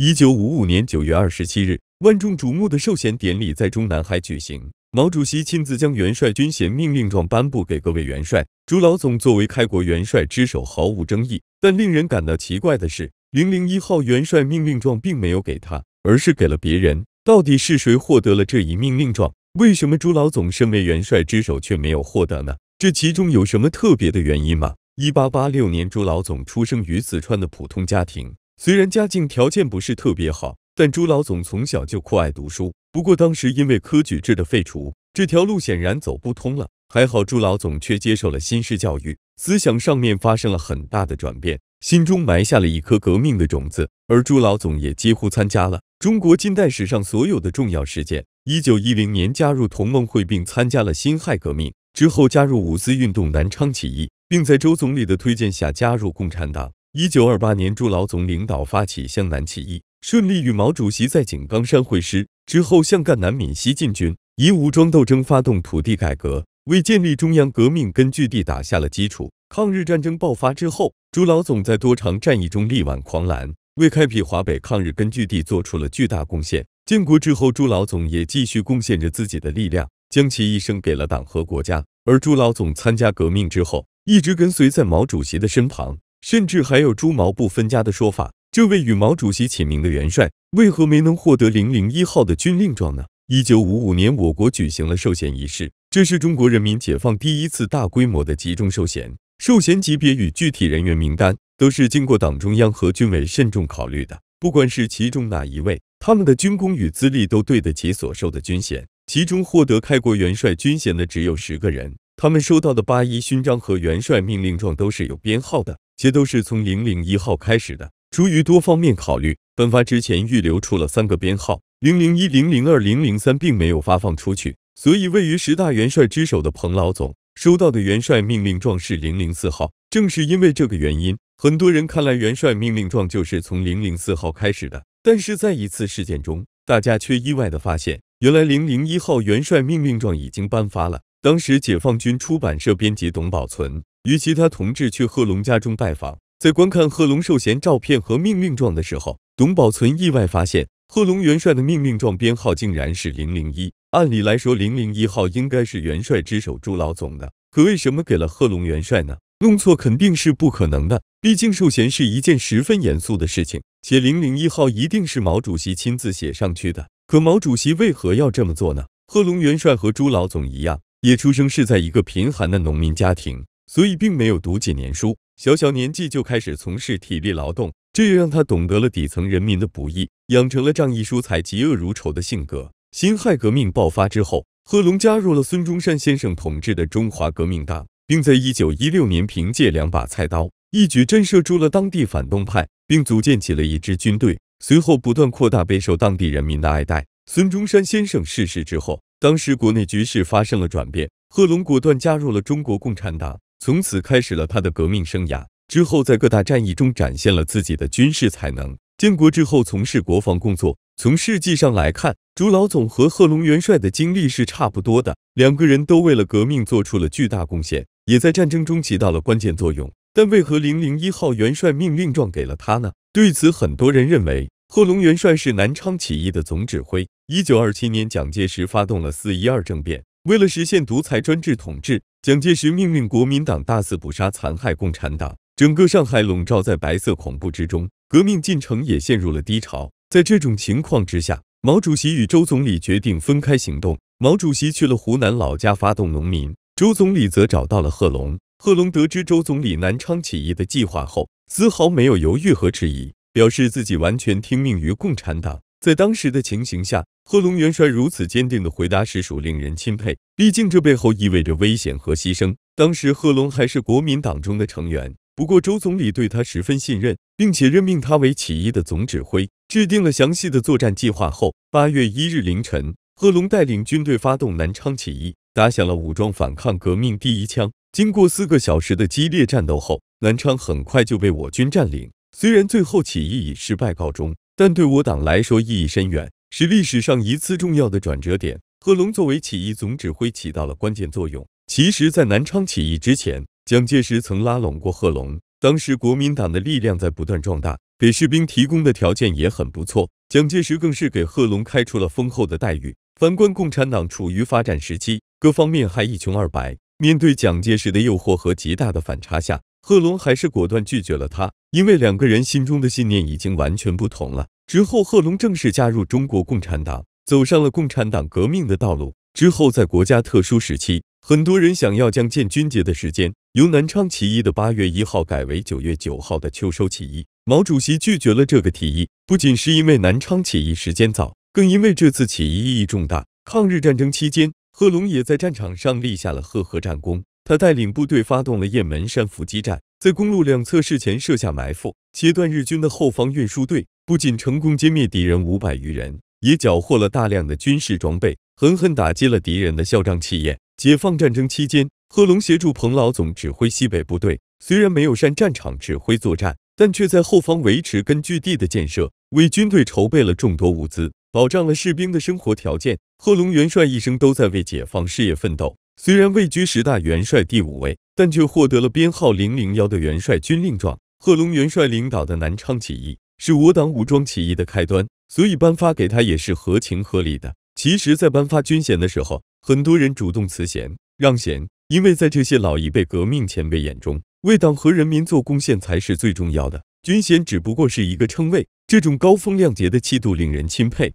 一九五五年九月二十七日，万众瞩目的授衔典礼在中南海举行。毛主席亲自将元帅军衔命令状颁布给各位元帅。朱老总作为开国元帅之首，毫无争议。但令人感到奇怪的是，零零一号元帅命令状并没有给他，而是给了别人。到底是谁获得了这一命令状？为什么朱老总身为元帅之首却没有获得呢？这其中有什么特别的原因吗？一八八六年，朱老总出生于四川的普通家庭。虽然家境条件不是特别好，但朱老总从小就酷爱读书。不过当时因为科举制的废除，这条路显然走不通了。还好朱老总却接受了新式教育，思想上面发生了很大的转变，心中埋下了一颗革命的种子。而朱老总也几乎参加了中国近代史上所有的重要事件。一九一零年加入同盟会，并参加了辛亥革命。之后加入五四运动、南昌起义，并在周总理的推荐下加入共产党。一九二八年，朱老总领导发起湘南起义，顺利与毛主席在井冈山会师之后，向赣南、闽西进军，以武装斗争发动土地改革，为建立中央革命根据地打下了基础。抗日战争爆发之后，朱老总在多场战役中力挽狂澜，为开辟华北抗日根据地做出了巨大贡献。建国之后，朱老总也继续贡献着自己的力量，将其一生给了党和国家。而朱老总参加革命之后，一直跟随在毛主席的身旁。甚至还有“猪毛不分家”的说法。这位与毛主席起名的元帅，为何没能获得零零一号的军令状呢？一九五五年，我国举行了授衔仪式，这是中国人民解放第一次大规模的集中授衔。授衔级别与具体人员名单，都是经过党中央和军委慎重考虑的。不管是其中哪一位，他们的军功与资历都对得起所受的军衔。其中获得开国元帅军衔的只有十个人，他们收到的八一勋章和元帅命令状都是有编号的。这些都是从零零一号开始的。出于多方面考虑，颁发之前预留出了三个编号：零零一、零零二、零零三，并没有发放出去。所以，位于十大元帅之首的彭老总收到的元帅命令状是零零四号。正是因为这个原因，很多人看来元帅命令状就是从零零四号开始的。但是在一次事件中，大家却意外的发现，原来零零一号元帅命令状已经颁发了。当时，解放军出版社编辑董保存。与其他同志去贺龙家中拜访，在观看贺龙寿衔照片和命令状的时候，董宝存意外发现贺龙元帅的命令状编号竟然是零零一。按理来说，零零一号应该是元帅之首朱老总的，可为什么给了贺龙元帅呢？弄错肯定是不可能的，毕竟寿衔是一件十分严肃的事情，且零零一号一定是毛主席亲自写上去的。可毛主席为何要这么做呢？贺龙元帅和朱老总一样，也出生是在一个贫寒的农民家庭。所以并没有读几年书，小小年纪就开始从事体力劳动，这也让他懂得了底层人民的不易，养成了仗义疏财、嫉恶如仇的性格。辛亥革命爆发之后，贺龙加入了孙中山先生统治的中华革命党，并在1916年凭借两把菜刀，一举震慑住了当地反动派，并组建起了一支军队，随后不断扩大，备受当地人民的爱戴。孙中山先生逝世之后，当时国内局势发生了转变，贺龙果断加入了中国共产党。从此开始了他的革命生涯，之后在各大战役中展现了自己的军事才能。建国之后，从事国防工作。从事迹上来看，朱老总和贺龙元帅的经历是差不多的，两个人都为了革命做出了巨大贡献，也在战争中起到了关键作用。但为何零零一号元帅命令状给了他呢？对此，很多人认为贺龙元帅是南昌起义的总指挥。一九二七年，蒋介石发动了四一二政变。为了实现独裁专制统治，蒋介石命令国民党大肆捕杀、残害共产党，整个上海笼罩在白色恐怖之中，革命进程也陷入了低潮。在这种情况之下，毛主席与周总理决定分开行动。毛主席去了湖南老家发动农民，周总理则找到了贺龙。贺龙得知周总理南昌起义的计划后，丝毫没有犹豫和迟疑，表示自己完全听命于共产党。在当时的情形下。贺龙元帅如此坚定的回答，实属令人钦佩。毕竟这背后意味着危险和牺牲。当时贺龙还是国民党中的成员，不过周总理对他十分信任，并且任命他为起义的总指挥，制定了详细的作战计划。后，八月一日凌晨，贺龙带领军队发动南昌起义，打响了武装反抗革命第一枪。经过四个小时的激烈战斗后，南昌很快就被我军占领。虽然最后起义以失败告终，但对我党来说意义深远。是历史上一次重要的转折点。贺龙作为起义总指挥起到了关键作用。其实，在南昌起义之前，蒋介石曾拉拢过贺龙。当时，国民党的力量在不断壮大，给士兵提供的条件也很不错。蒋介石更是给贺龙开出了丰厚的待遇。反观共产党，处于发展时期，各方面还一穷二白。面对蒋介石的诱惑和极大的反差下，贺龙还是果断拒绝了他，因为两个人心中的信念已经完全不同了。之后，贺龙正式加入中国共产党，走上了共产党革命的道路。之后，在国家特殊时期，很多人想要将建军节的时间由南昌起义的八月一号改为九月九号的秋收起义。毛主席拒绝了这个提议，不仅是因为南昌起义时间早，更因为这次起义意义重大。抗日战争期间，贺龙也在战场上立下了赫赫战功。他带领部队发动了雁门山伏击战，在公路两侧事前设下埋伏，切断日军的后方运输队。不仅成功歼灭敌人五百余人，也缴获了大量的军事装备，狠狠打击了敌人的嚣张气焰。解放战争期间，贺龙协助彭老总指挥西北部队，虽然没有擅战场指挥作战，但却在后方维持根据地的建设，为军队筹备了众多物资，保障了士兵的生活条件。贺龙元帅一生都在为解放事业奋斗，虽然位居十大元帅第五位，但却获得了编号零零幺的元帅军令状。贺龙元帅领导的南昌起义。是我党武装起义的开端，所以颁发给他也是合情合理的。其实，在颁发军衔的时候，很多人主动辞衔让贤，因为在这些老一辈革命前辈眼中，为党和人民做贡献才是最重要的。军衔只不过是一个称谓，这种高风亮节的气度令人钦佩。